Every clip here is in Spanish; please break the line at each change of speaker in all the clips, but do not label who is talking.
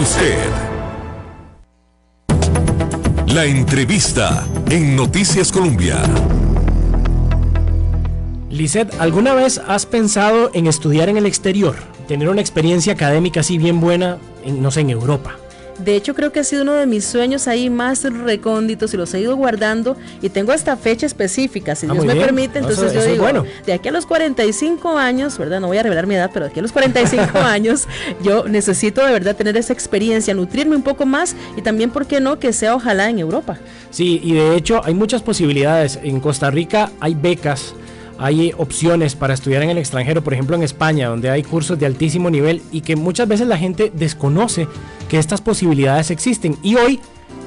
usted. La entrevista en Noticias Colombia. Lisette, ¿alguna vez has pensado en estudiar en el exterior? Tener una experiencia académica así bien buena, no sé, en Europa.
De hecho, creo que ha sido uno de mis sueños ahí más recónditos y los he ido guardando y tengo hasta fecha específica. Si ah, Dios me permite, entonces yo digo, de aquí a los 45 años, ¿verdad? No voy a revelar mi edad, pero de aquí a los 45 años yo necesito de verdad tener esa experiencia, nutrirme un poco más y también, ¿por qué no? Que sea ojalá en Europa.
Sí, y de hecho hay muchas posibilidades. En Costa Rica hay becas hay opciones para estudiar en el extranjero, por ejemplo en España, donde hay cursos de altísimo nivel y que muchas veces la gente desconoce que estas posibilidades existen. Y hoy,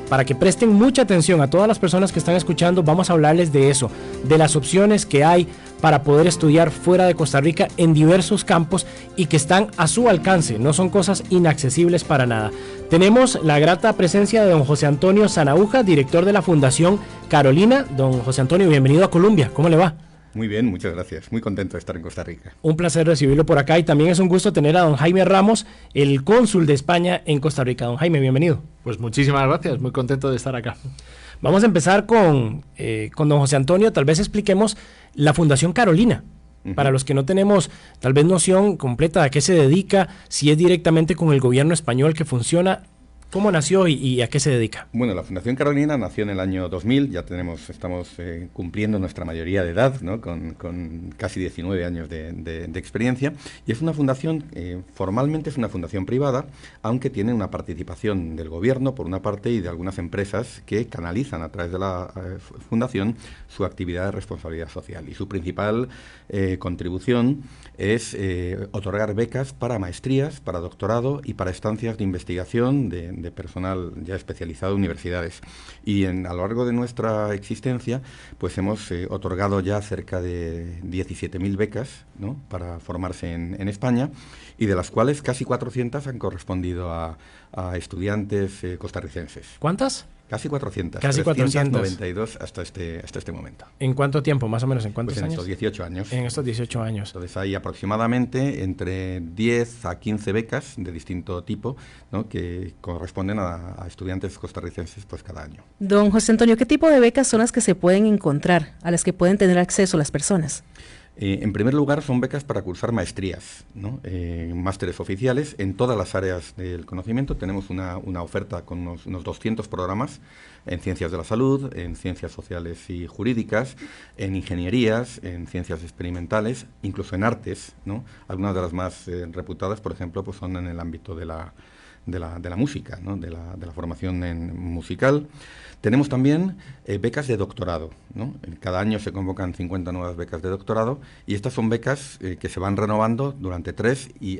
para que presten mucha atención a todas las personas que están escuchando, vamos a hablarles de eso, de las opciones que hay para poder estudiar fuera de Costa Rica en diversos campos y que están a su alcance, no son cosas inaccesibles para nada. Tenemos la grata presencia de don José Antonio Zanahuja, director de la Fundación Carolina. Don José Antonio, bienvenido a Colombia, ¿cómo le va?
Muy bien, muchas gracias. Muy contento de estar en Costa Rica.
Un placer recibirlo por acá y también es un gusto tener a don Jaime Ramos, el cónsul de España en Costa Rica. Don Jaime, bienvenido. Pues muchísimas gracias, muy contento de estar acá. Vamos a empezar con, eh, con don José Antonio, tal vez expliquemos la Fundación Carolina. Para los que no tenemos tal vez noción completa de a qué se dedica, si es directamente con el gobierno español que
funciona, ¿Cómo nació y, a qué se dedica? Bueno, la Fundación Carolina nació en el año 2000, ya tenemos, estamos eh, cumpliendo nuestra mayoría de edad, con, casi 19 años de, experiencia, y es una fundación, eh, formalmente es una fundación privada, aunque tiene una participación del gobierno por una parte y de algunas empresas que canalizan a través de la eh, fundación su actividad de responsabilidad social. Y su principal contribución es otorgar becas para maestrías, para doctorado y para estancias de investigación de de personal ya especializado, universidades. Y en, a lo largo de nuestra existencia, pues hemos eh, otorgado ya cerca de 17.000 becas para formarse en, España, y de las cuales casi 400 han correspondido a, a estudiantes eh, costarricenses. ¿Cuántas? Casi 400. Casi 492 hasta este, hasta este momento.
¿En cuánto tiempo? Más o menos, ¿en cuántos pues años? En estos
18 años. En estos 18 años. Entonces hay aproximadamente entre 10 a 15 becas de distinto tipo que corresponden a, estudiantes costarricenses pues cada año.
Don José Antonio, ¿qué tipo de becas son las que se pueden encontrar, a las que pueden tener acceso las personas?
Eh, en primer lugar, son becas para cursar maestrías, eh, másteres oficiales en todas las áreas del conocimiento. Tenemos una, oferta con unos, 200 programas en ciencias de la salud, en ciencias sociales y jurídicas, en ingenierías, en ciencias experimentales, incluso en artes. Algunas de las más eh, reputadas, por ejemplo, pues son en el ámbito de la, de la, música, de, la, formación en musical. Tenemos también eh, becas de doctorado. Cada año se convocan 50 nuevas becas de doctorado y estas son becas eh, que se van renovando durante tres y,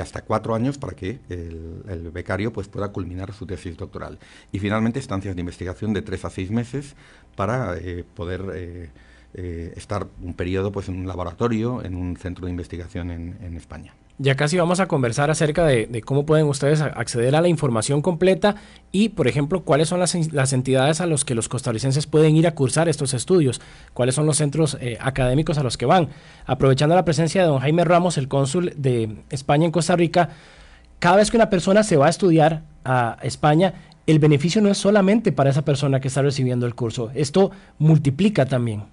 hasta cuatro años para que el, becario pues, pueda culminar su tesis doctoral. Y finalmente estancias de investigación de tres a seis meses para eh, poder... estar un periodo pues, en un laboratorio, en un centro de investigación en España.
Ya casi vamos a conversar acerca de, cómo pueden ustedes acceder a la información completa y, por ejemplo, cuáles son las, entidades a las que los costarricenses pueden ir a cursar estos estudios, cuáles son los centros eh, académicos a los que van. Aprovechando la presencia de don Jaime Ramos, el cónsul de España en Costa Rica, cada vez que una persona se va a estudiar a España, el beneficio no es solamente para esa persona que está recibiendo el curso, esto multiplica también.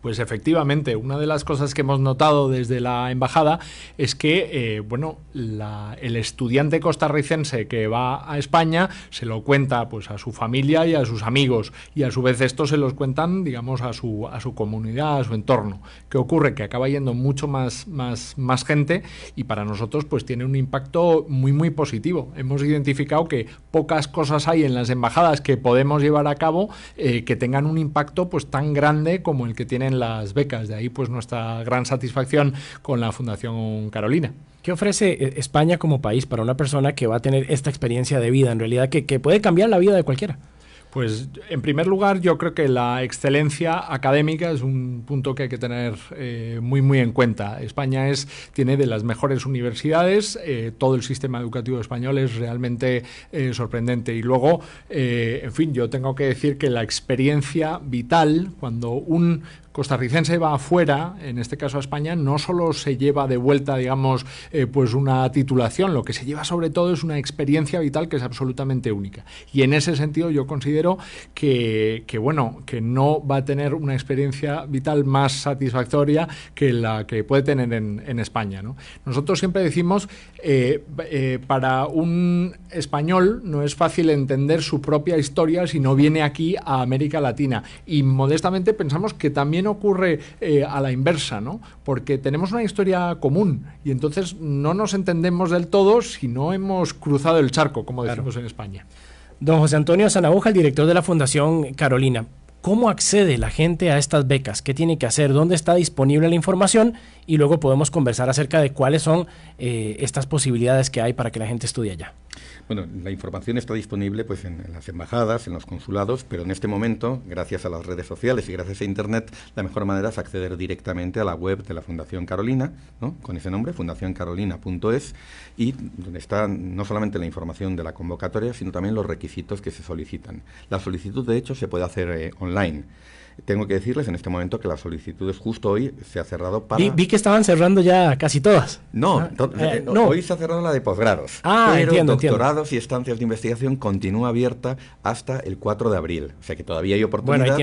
Pues efectivamente, una de las cosas que hemos notado desde la embajada es que, eh, bueno, el estudiante costarricense que va a España se lo cuenta, pues, a su familia y a sus amigos, y a su vez estos se los cuentan, digamos, a su, a su comunidad, a su entorno. ¿Qué ocurre? Que acaba yendo mucho más, más, más gente y para nosotros, pues, tiene un impacto muy, muy positivo. Hemos identificado que pocas cosas hay en las embajadas que podemos llevar a cabo eh, que tengan un impacto, pues, tan grande como el que tienen las becas. De ahí pues nuestra gran satisfacción con
la Fundación Carolina. ¿Qué ofrece eh, España como país para una persona que va a tener esta experiencia de vida, en realidad, que, puede cambiar la vida de cualquiera? Pues
en primer lugar yo creo que la excelencia académica es un punto que hay que tener eh, muy muy en cuenta. España es, tiene de las mejores universidades, eh, todo el sistema educativo español es realmente sorprendente y luego, en fin, yo tengo que decir que la experiencia vital, cuando un costarricense va afuera, en este caso a España, no solo se lleva de vuelta, digamos, eh, pues una titulación, lo que se lleva sobre todo es una experiencia vital que es absolutamente única. Y en ese sentido yo considero que, bueno, que no va a tener una experiencia vital más satisfactoria que la que puede tener en, España. ¿no? Nosotros siempre decimos, eh, eh, para un español no es fácil entender su propia historia si no viene aquí a América Latina. Y modestamente pensamos que también ocurre eh, a la inversa, ¿no? Porque tenemos una historia común y entonces no nos entendemos del todo si no hemos cruzado el charco,
como decimos en España. Don José Antonio Zanaguja el director de la Fundación Carolina. ¿Cómo accede la gente a estas becas? ¿Qué tiene que hacer? ¿Dónde está disponible la información? y luego podemos conversar acerca de cuáles son eh, estas posibilidades que hay para que la gente estudie allá.
Bueno, la información está disponible pues, en, las embajadas, en los consulados, pero en este momento, gracias a las redes sociales y gracias a Internet, la mejor manera es acceder directamente a la web de la Fundación Carolina, con ese nombre, fundacioncarolina.es, y donde está no solamente la información de la convocatoria, sino también los requisitos que se solicitan. La solicitud, de hecho, se puede hacer eh, online. Tengo que decirles en este momento que las solicitudes justo hoy se ha cerrado para... Vi, que
estaban cerrando ya casi todas. Ah, eh, eh, no, hoy se ha
cerrado la de posgrados. Ah, pero entiendo, doctorados y estancias de investigación continúa abierta hasta el 4 de abril. O sea que todavía hay oportunidad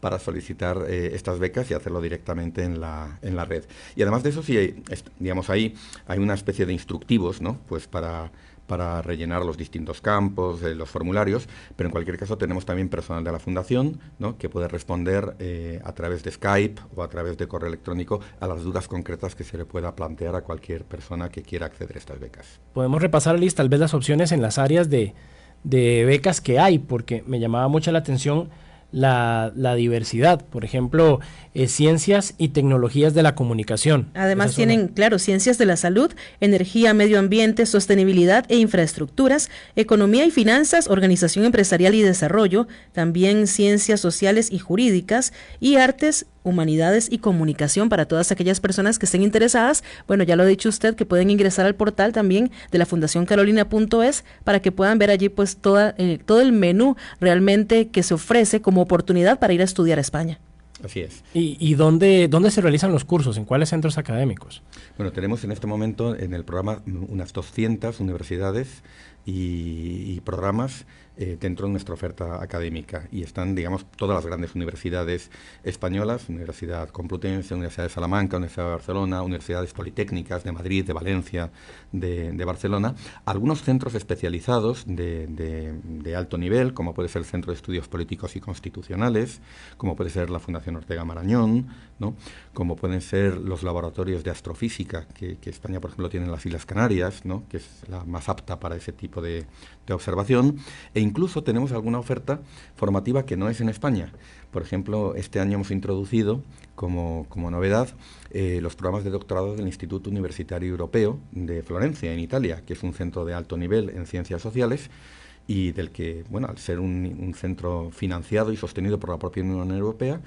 para solicitar eh, estas becas y hacerlo directamente en la, en la red. Y además de eso, sí, digamos ahí hay una especie de instructivos, ¿no? Pues para para rellenar los distintos campos, eh, los formularios, pero en cualquier caso tenemos también personal de la Fundación que puede responder eh, a través de Skype o a través de correo electrónico a las dudas concretas que se le pueda plantear a cualquier persona que quiera acceder a estas becas.
Podemos repasar, Liz, tal vez las opciones en las áreas de, de becas que hay, porque me llamaba mucho la atención la, diversidad, por ejemplo, eh, ciencias y tecnologías de la comunicación.
Además tienen, claro, ciencias de la salud, energía, medio ambiente, sostenibilidad e infraestructuras, economía y finanzas, organización empresarial y desarrollo, también ciencias sociales y jurídicas y artes Humanidades y Comunicación para todas aquellas personas que estén interesadas. Bueno, ya lo ha dicho usted, que pueden ingresar al portal también de la Fundación Carolina.es para que puedan ver allí pues eh, todo el menú realmente que se ofrece como oportunidad para ir a estudiar a España.
Así es.
¿Y, dónde, dónde, se realizan los cursos? ¿En cuáles centros académicos?
Bueno, tenemos en este momento en el programa unas 200 universidades y, programas eh, dentro de nuestra oferta académica y están, digamos, todas las grandes universidades españolas, Universidad Complutense, Universidad de Salamanca, Universidad de Barcelona, universidades politécnicas de Madrid, de Valencia, de, Barcelona, algunos centros especializados de, alto nivel, como puede ser el Centro de Estudios Políticos y Constitucionales, como puede ser la Fundación Ortega Marañón, ¿no? como pueden ser los laboratorios de astrofísica que, que España, por ejemplo, tiene en las Islas Canarias, ¿no? que es la más apta para ese tipo de, observación e incluso tenemos alguna oferta formativa que no es en España. Por ejemplo, este año hemos introducido como, novedad eh, los programas de doctorado del Instituto Universitario Europeo de Florencia, en Italia, que es un centro de alto nivel en ciencias sociales y del que, bueno, al ser un centro financiado y sostenido por la propia Unión Europea,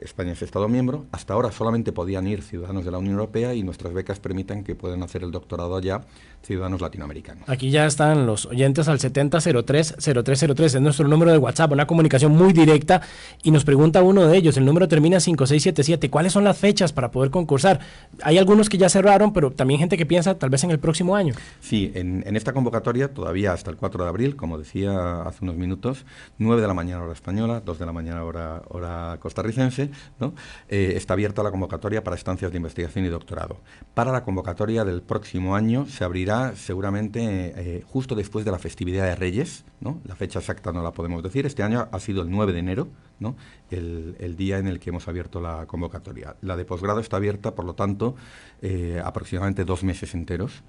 España es Estado miembro. Hasta ahora solamente podían ir ciudadanos de la Unión Europea y nuestras becas permitan que puedan hacer el doctorado allá ciudadanos latinoamericanos.
Aquí ya están los oyentes al 7003-0303. es nuestro número de WhatsApp, una comunicación muy directa y nos pregunta uno de ellos, el número termina 5677, ¿cuáles son las fechas para poder concursar? Hay algunos que ya cerraron,
pero también gente que piensa tal vez en el próximo año. Sí, en, esta convocatoria todavía hasta el 4 de abril, como decía hace unos minutos, 9 de la mañana hora española, 2 de la mañana hora costarricense eh, está abierta la convocatoria para estancias de investigación y doctorado. Para la convocatoria del próximo año se abrirá seguramente eh, justo después de la festividad de Reyes, la fecha exacta no la podemos decir, este año ha sido el 9 de enero, el, día en el que hemos abierto la convocatoria. La de posgrado está abierta, por lo tanto, eh, aproximadamente dos meses enteros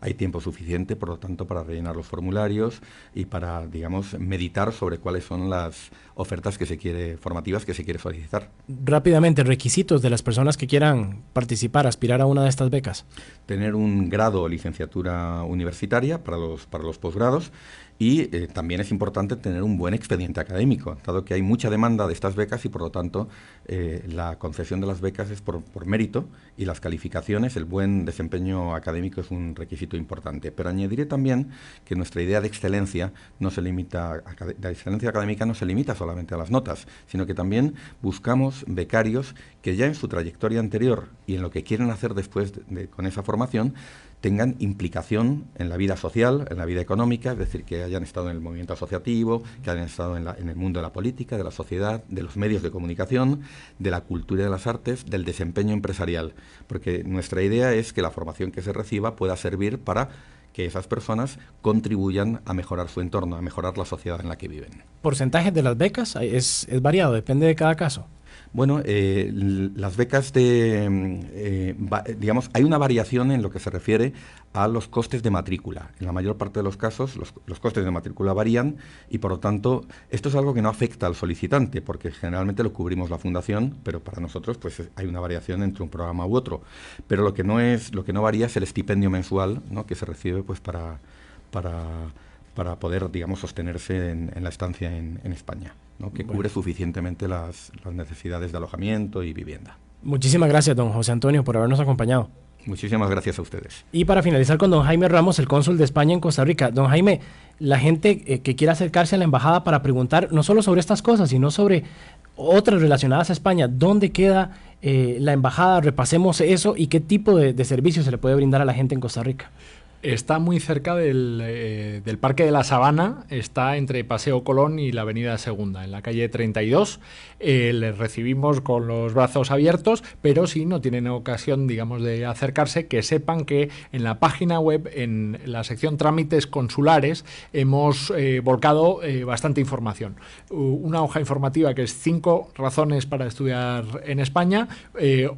hay tiempo suficiente, por lo tanto, para rellenar los formularios y para, digamos, meditar sobre cuáles son las ofertas que se quiere, formativas que se quiere solicitar.
Rápidamente, requisitos de las personas que quieran participar, aspirar a una de estas becas.
Tener un grado o licenciatura universitaria para los, para los posgrados y eh, también es importante tener un buen expediente académico, dado que hay mucha demanda de estas becas y por lo tanto eh, la concesión de las becas es por, mérito y las calificaciones, el buen desempeño académico es un requisito importante. Pero añadiré también que nuestra idea de excelencia no se limita, la excelencia académica no se limita solamente a las notas, sino que también buscamos becarios que ya en su trayectoria anterior y en lo que quieren hacer después con esa formación tengan implicación en la vida social, en la vida económica, es decir, que hayan estado en el movimiento asociativo, que hayan estado en, el mundo de la política, de la sociedad, de los medios de comunicación, de la cultura y de las artes, del desempeño empresarial. Porque nuestra idea es que la formación que se reciba pueda servir para que esas personas contribuyan a mejorar su entorno, a mejorar la sociedad en la que viven.
porcentaje de las becas es variado? ¿Depende de cada
caso? Bueno, eh, las becas de, mm, eh, digamos, hay una variación en lo que se refiere a los costes de matrícula. En la mayor parte de los casos los, costes de matrícula varían y por lo tanto esto es algo que no afecta al solicitante porque generalmente lo cubrimos la fundación, pero para nosotros pues hay una variación entre un programa u otro. Pero lo que no es, lo que no varía es el estipendio mensual que se recibe pues para, para para poder, digamos, sostenerse en, la estancia en, España, que cubre suficientemente las, necesidades de alojamiento y vivienda.
Muchísimas gracias, don José Antonio, por habernos acompañado.
Muchísimas gracias a ustedes.
Y para finalizar con don Jaime Ramos, el cónsul de España en Costa Rica. Don Jaime, la gente eh, que quiera acercarse a la embajada para preguntar no solo sobre estas cosas, sino sobre otras relacionadas a España, ¿dónde queda eh, la embajada? Repasemos eso y qué tipo de, de servicios se le puede brindar a la gente en Costa Rica.
Está muy cerca eh, del, Parque de la Sabana, está entre Paseo Colón y la Avenida Segunda, en la calle 32. Eh, les recibimos con los brazos abiertos, pero si no tienen ocasión, digamos, de acercarse, que sepan que en la página web, en la sección trámites consulares, hemos eh, volcado bastante información. Una hoja informativa que es cinco razones para estudiar en España,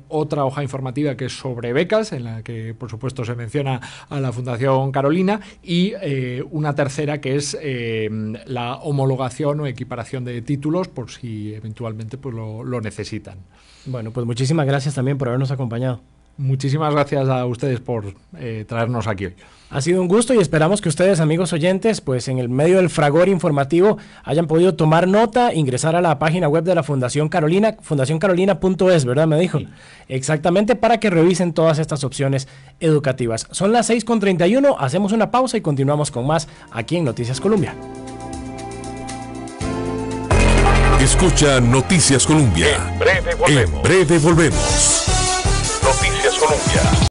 otra hoja informativa que es sobre becas, en la que, por supuesto, se menciona a la Fundación Carolina y eh, una tercera que es eh, la homologación o equiparación de títulos por si eventualmente pues,
lo necesitan. Bueno, pues muchísimas gracias también por habernos acompañado. Muchísimas gracias a ustedes por eh, traernos aquí hoy. Ha sido un gusto y esperamos que ustedes, amigos oyentes, pues en el medio del fragor informativo hayan podido tomar nota, ingresar a la página web de la Fundación Carolina, fundacioncarolina.es, ¿verdad? Me dijo. Exactamente, para que revisen todas estas opciones educativas. Son las 6.31, hacemos una pausa y continuamos con más aquí en Noticias Colombia.
Escucha Noticias Colombia. En breve volvemos.